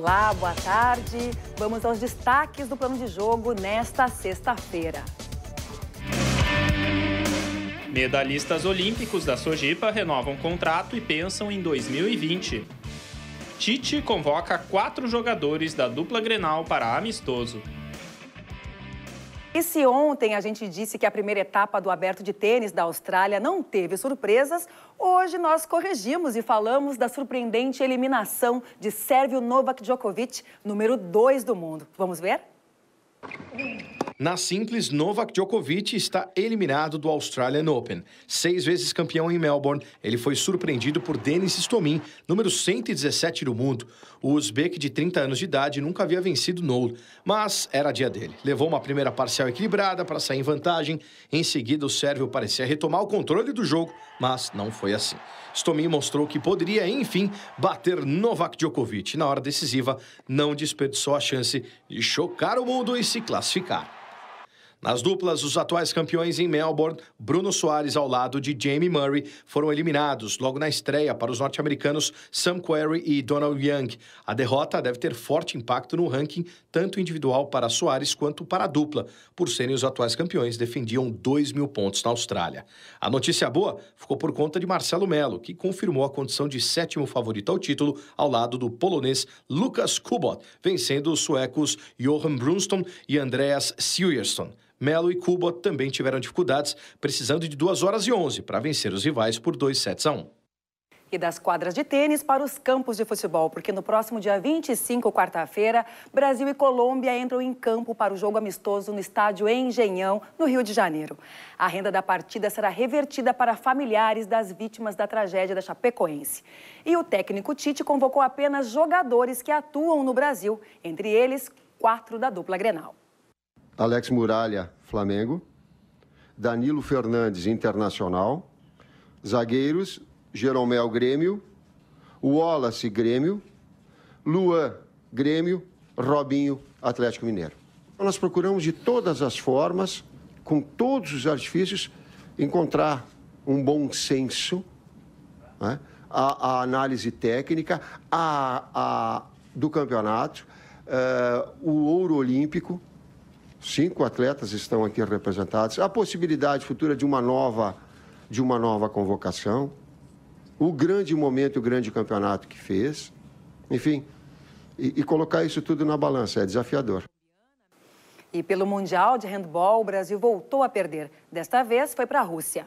Olá, boa tarde. Vamos aos destaques do plano de jogo nesta sexta-feira. Medalhistas olímpicos da Sojipa renovam contrato e pensam em 2020. Tite convoca quatro jogadores da dupla Grenal para amistoso. E se ontem a gente disse que a primeira etapa do aberto de tênis da Austrália não teve surpresas, hoje nós corrigimos e falamos da surpreendente eliminação de Sérvio Novak Djokovic, número 2 do mundo. Vamos ver? Na simples, Novak Djokovic está eliminado do Australian Open. Seis vezes campeão em Melbourne, ele foi surpreendido por Denis Stomin, número 117 do mundo. O uzbek de 30 anos de idade nunca havia vencido Noel, mas era dia dele. Levou uma primeira parcial equilibrada para sair em vantagem. Em seguida, o sérvio parecia retomar o controle do jogo, mas não foi assim. Stomin mostrou que poderia, enfim, bater Novak Djokovic. Na hora decisiva, não desperdiçou a chance de chocar o mundo e se classificar. Nas duplas, os atuais campeões em Melbourne, Bruno Soares ao lado de Jamie Murray, foram eliminados logo na estreia para os norte-americanos Sam Querrey e Donald Young. A derrota deve ter forte impacto no ranking, tanto individual para Soares quanto para a dupla, por serem os atuais campeões, defendiam 2 mil pontos na Austrália. A notícia boa ficou por conta de Marcelo Melo, que confirmou a condição de sétimo favorito ao título, ao lado do polonês Lukas Kubot, vencendo os suecos Johan Brunston e Andreas Siljersson. Melo e Cuba também tiveram dificuldades, precisando de 2 horas e 11 para vencer os rivais por 2 sets a 1. E das quadras de tênis para os campos de futebol, porque no próximo dia 25, quarta-feira, Brasil e Colômbia entram em campo para o jogo amistoso no estádio Engenhão, no Rio de Janeiro. A renda da partida será revertida para familiares das vítimas da tragédia da Chapecoense. E o técnico Tite convocou apenas jogadores que atuam no Brasil, entre eles quatro da dupla Grenal. Alex Muralha, Flamengo. Danilo Fernandes, Internacional. Zagueiros, Jeromel, Grêmio. Wallace, Grêmio. Luan, Grêmio. Robinho, Atlético Mineiro. Nós procuramos de todas as formas, com todos os artifícios, encontrar um bom senso, né? a, a, análise técnica a, a do campeonato, uh, o ouro olímpico, Cinco atletas estão aqui representados. A possibilidade futura de uma nova, de uma nova convocação. O grande momento, o grande campeonato que fez. Enfim, e, e colocar isso tudo na balança é desafiador. E pelo Mundial de Handball, o Brasil voltou a perder. Desta vez foi para a Rússia.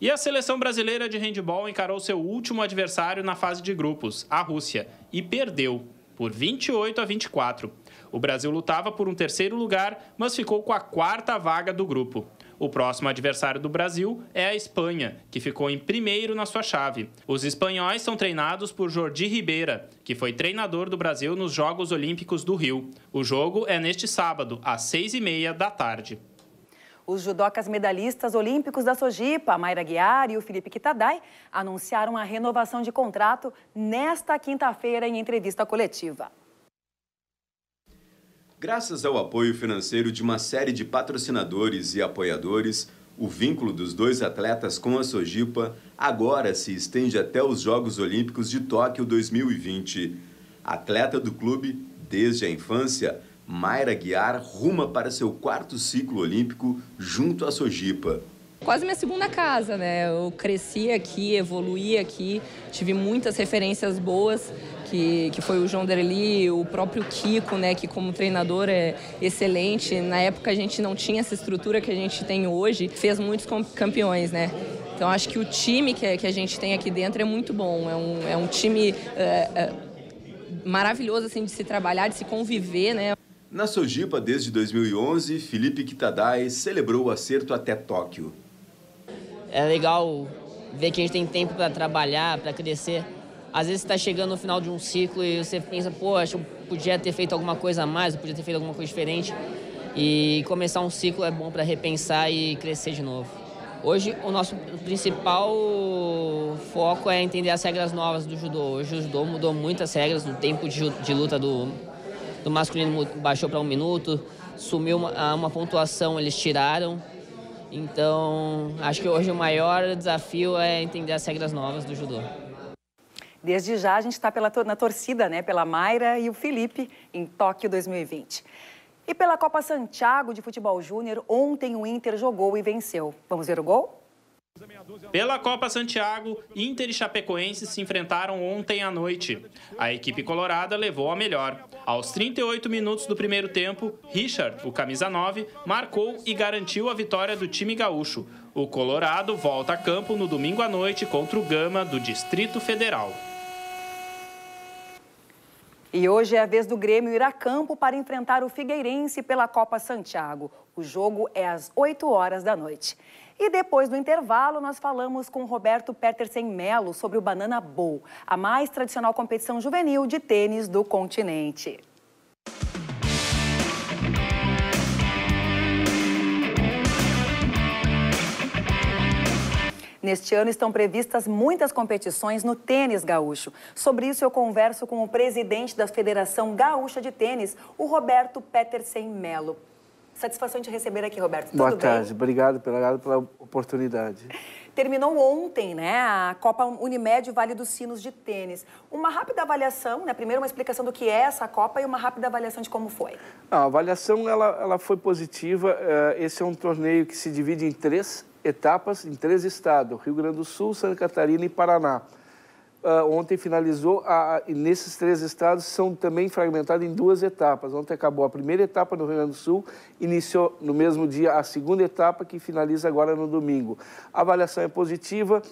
E a seleção brasileira de handball encarou seu último adversário na fase de grupos, a Rússia, e perdeu por 28 a 24. O Brasil lutava por um terceiro lugar, mas ficou com a quarta vaga do grupo. O próximo adversário do Brasil é a Espanha, que ficou em primeiro na sua chave. Os espanhóis são treinados por Jordi Ribeira, que foi treinador do Brasil nos Jogos Olímpicos do Rio. O jogo é neste sábado, às seis e meia da tarde. Os judocas medalhistas olímpicos da Sojipa, Mayra Guiar e o Felipe Kitadai, anunciaram a renovação de contrato nesta quinta-feira em entrevista coletiva. Graças ao apoio financeiro de uma série de patrocinadores e apoiadores, o vínculo dos dois atletas com a Sojipa agora se estende até os Jogos Olímpicos de Tóquio 2020. Atleta do clube desde a infância, Mayra Guiar ruma para seu quarto ciclo olímpico junto à Sojipa quase minha segunda casa, né? Eu cresci aqui, evoluí aqui, tive muitas referências boas, que, que foi o João Derli, o próprio Kiko, né? Que como treinador é excelente. Na época a gente não tinha essa estrutura que a gente tem hoje, fez muitos campeões, né? Então acho que o time que, que a gente tem aqui dentro é muito bom, é um, é um time é, é, maravilhoso assim de se trabalhar, de se conviver, né? Na Sojipa, desde 2011, Felipe Kitadai celebrou o acerto até Tóquio. É legal ver que a gente tem tempo para trabalhar, para crescer. Às vezes você está chegando no final de um ciclo e você pensa, poxa, eu podia ter feito alguma coisa a mais, eu podia ter feito alguma coisa diferente. E começar um ciclo é bom para repensar e crescer de novo. Hoje, o nosso principal foco é entender as regras novas do judô. Hoje, o judô mudou muitas regras. O tempo de, luta do, do masculino baixou para um minuto, sumiu uma, uma pontuação, eles tiraram. Então, acho que hoje o maior desafio é entender as regras novas do judô. Desde já a gente está na torcida, né? Pela Mayra e o Felipe em Tóquio 2020. E pela Copa Santiago de Futebol Júnior, ontem o Inter jogou e venceu. Vamos ver o gol? Pela Copa Santiago, Inter e Chapecoense se enfrentaram ontem à noite. A equipe colorada levou a melhor. Aos 38 minutos do primeiro tempo, Richard, o camisa 9, marcou e garantiu a vitória do time gaúcho. O Colorado volta a campo no domingo à noite contra o Gama do Distrito Federal. E hoje é a vez do Grêmio ir a campo para enfrentar o Figueirense pela Copa Santiago. O jogo é às 8 horas da noite. E depois do intervalo, nós falamos com Roberto Petersen Melo sobre o Banana Bowl, a mais tradicional competição juvenil de tênis do continente. Neste ano estão previstas muitas competições no tênis gaúcho. Sobre isso eu converso com o presidente da Federação Gaúcha de Tênis, o Roberto Petersen Melo. Satisfação de receber aqui, Roberto. Tudo Boa bem? tarde, obrigado pela, pela oportunidade. Terminou ontem, né, a Copa Unimed Vale dos Sinos de tênis. Uma rápida avaliação, né, primeiro uma explicação do que é essa Copa e uma rápida avaliação de como foi. Ah, a avaliação, ela, ela foi positiva. Eh, esse é um torneio que se divide em três etapas em três estados, Rio Grande do Sul, Santa Catarina e Paraná. Uh, ontem finalizou, a, e nesses três estados são também fragmentados em duas etapas. Ontem acabou a primeira etapa no Rio Grande do Sul, iniciou no mesmo dia a segunda etapa, que finaliza agora no domingo. A avaliação é positiva,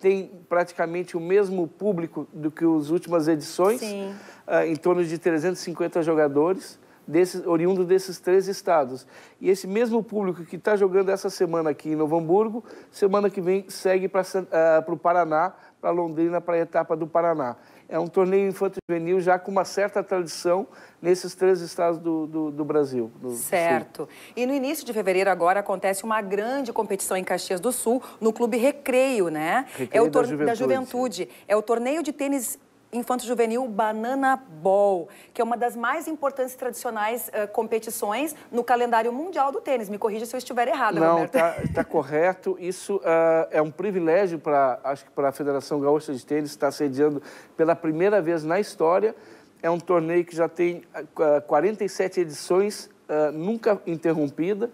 tem praticamente o mesmo público do que as últimas edições, uh, em torno de 350 jogadores desses, oriundo desses três estados. E esse mesmo público que está jogando essa semana aqui em Novo Hamburgo, semana que vem segue para uh, ah, o Paraná, para Londrina, para a etapa do Paraná. É um torneio infantil juvenil já com uma certa tradição nesses três estados do, do, do Brasil. Do certo. Sul. E no início de fevereiro agora acontece uma grande competição em Caxias do Sul, no Clube Recreio, né? Recreio é o da, Juventude. da Juventude. É o torneio de tênis infanto-juvenil Banana Ball, que é uma das mais importantes tradicionais uh, competições no calendário mundial do tênis. Me corrija se eu estiver errado. Não, Não, está tá, tá correto. Isso uh, é um privilégio para acho que para a Federação Gaúcha de Tênis estar tá sediando pela primeira vez na história. É um torneio que já tem uh, eh, 47 edições, nunca interrompida.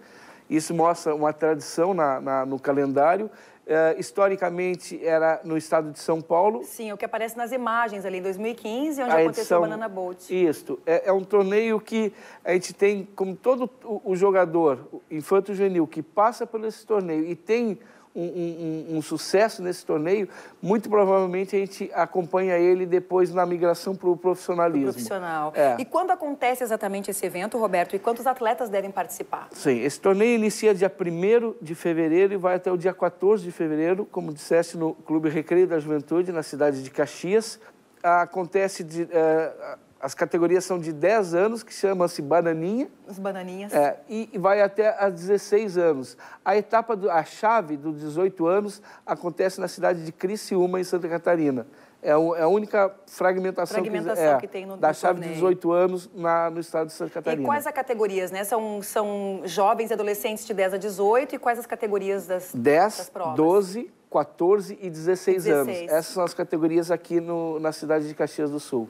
Isso mostra uma tradição na, na, no calendário eh, historicamente era no estado de São Paulo. Sim, o que aparece nas imagens ali, em 2015, onde a aconteceu edição, o Banana Boat. Isso, é, é, um torneio que a gente tem, como todo o, o jogador infanto-juvenil que passa por esse torneio e tem um, um, sucesso nesse torneio, muito provavelmente a gente acompanha ele depois na migração para o profissionalismo. Profissional. É. E quando acontece exatamente esse evento, Roberto? E quantos atletas devem participar? Sim, esse torneio inicia dia 1 de fevereiro e vai até o dia 14 de fevereiro, como disseste, no Clube Recreio da Juventude, na cidade de Caxias. Acontece de, eh, as categorias são de 10 anos, que chama-se bananinha. As bananinhas. É, e, e, vai até a 16 anos. A etapa, do, a chave dos 18 anos acontece na cidade de Criciúma, em Santa Catarina. É, o, é a única fragmentação, fragmentação que, é, que, tem no, da no chave de 18 anos na, no estado de Santa Catarina. E quais as categorias, né? São, são jovens e adolescentes de 10 a 18 e quais as categorias das, 10, das provas? 12, 14 e 16, 16, anos. Essas são as categorias aqui no, na cidade de Caxias do Sul.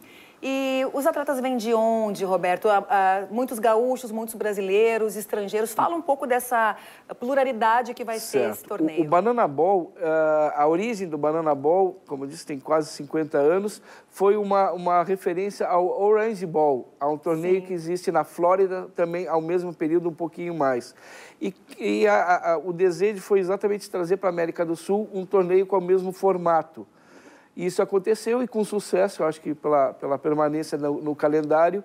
E os atletas vêm de onde, Roberto? Ah, ah, muitos gaúchos, muitos brasileiros, estrangeiros. Fala um pouco dessa pluralidade que vai certo. ser esse torneio. O, o Banana Ball, uh, ah, a origem do Banana Ball, como eu disse, tem quase 50 anos, foi uma, uma referência ao Orange Ball, a um torneio Sim. que existe na Flórida também ao mesmo período, um pouquinho mais. E, e a, a, o desejo foi exatamente trazer para a América do Sul um torneio com o mesmo formato. E isso aconteceu e com sucesso, eu acho que pela, pela permanência no, no calendário.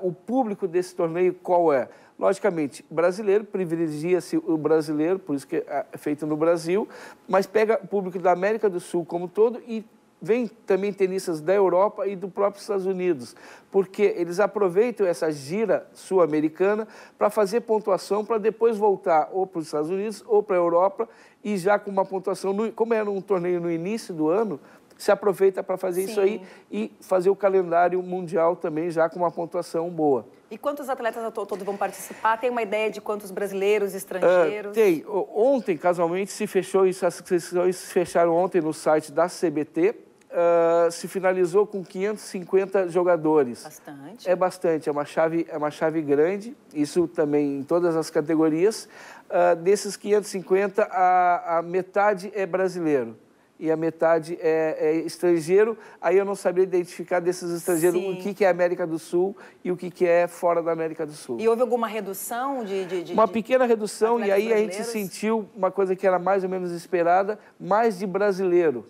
Uh, o público desse torneio qual é? Logicamente, brasileiro, privilegia-se o brasileiro, por isso que é, é feito no Brasil, mas pega o público da América do Sul como todo e vêm também tenistas da Europa e do próprio Estados Unidos, porque eles aproveitam essa gira sul-americana para fazer pontuação para depois voltar ou para os Estados Unidos ou para a Europa e já com uma pontuação, no, como era um torneio no início do ano, se aproveita para fazer Sim. isso aí e fazer o calendário mundial também já com uma pontuação boa. E quantos atletas ao todo vão participar? Tem uma ideia de quantos brasileiros, estrangeiros? Uh, tem. Ontem, casualmente, se fechou isso, as inscrições fecharam ontem no site da CBT, uh, se finalizou com 550 jogadores. Bastante. É bastante, é uma chave, é uma chave grande, isso também em todas as categorias. Uh, desses 550, a, a metade é brasileiro e a metade é, é, estrangeiro. Aí eu não sabia identificar desses estrangeiros Sim. o que, que é América do Sul e o que, que é fora da América do Sul. E houve alguma redução de. de, de uma pequena redução, e aí a gente sentiu uma coisa que era mais ou menos esperada: mais de brasileiro.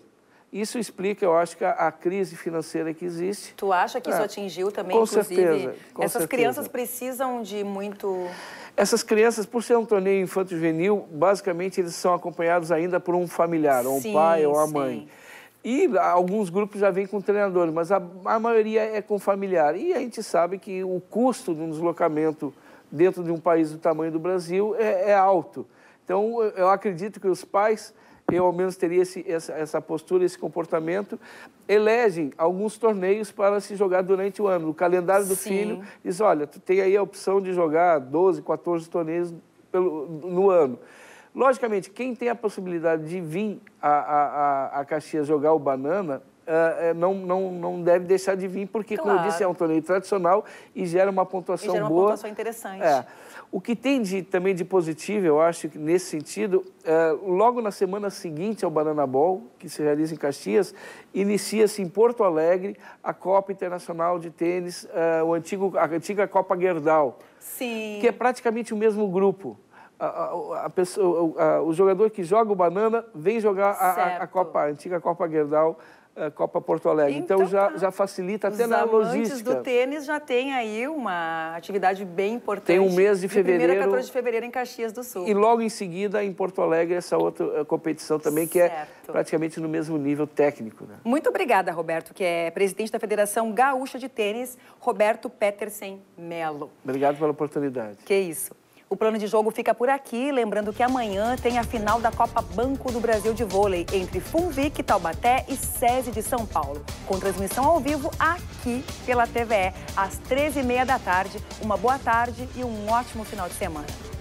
Isso explica, eu acho, que a, a, crise financeira que existe. Tu acha que é. isso atingiu também, com inclusive? Certeza, com essas certeza. crianças precisam de muito. Essas crianças, por ser um torneio infanto-juvenil, basicamente eles são acompanhados ainda por um familiar, ou um pai ou a mãe. E alguns grupos já vêm com treinadores, mas a, a maioria é com familiar. E a gente sabe que o custo de um deslocamento dentro de um país do tamanho do Brasil é, é alto. Então, eu acredito que os pais eu ao menos teria esse, essa, essa postura, esse comportamento, elegem alguns torneios para se jogar durante o ano. O calendário do Sim. filho diz, olha, tu tem aí a opção de jogar 12, 14 torneios pelo, no ano. Logicamente, quem tem a possibilidade de vir a, a, a, a Caxias jogar o Banana, é, é, não, não, não deve deixar de vir, porque, claro. como eu disse, é um torneio tradicional e gera uma pontuação boa. gera uma boa. pontuação interessante. É. O que tem de, também de positivo, eu acho, nesse sentido, é, logo na semana seguinte ao Banana Ball, que se realiza em Caxias, inicia-se em Porto Alegre a Copa Internacional de Tênis, o antigo, a antiga Copa Gerdau. Sim. Que é praticamente o mesmo grupo. A, a, pessoa, a, o jogador que joga o banana vem jogar a, a Copa, antiga Copa Gerdau eh, Copa Porto Alegre. Então, então já, tá. já facilita até na logística. Os do tênis já tem aí uma atividade bem importante. Tem um mês de, fevereiro. 1 a 14 de fevereiro em Caxias do Sul. E logo em seguida em Porto Alegre essa outra eh, competição também que é certo. é praticamente no mesmo nível técnico. Né? Muito obrigada, Roberto, que é presidente da Federação Gaúcha de Tênis, Roberto Petersen Melo. Obrigado pela oportunidade. Que isso. O plano de jogo fica por aqui, lembrando que amanhã tem a final da Copa Banco do Brasil de vôlei entre Funvic, Taubaté e SESI de São Paulo, com transmissão ao vivo aqui pela TVE, às 13h30 da tarde. Uma boa tarde e um ótimo final de semana.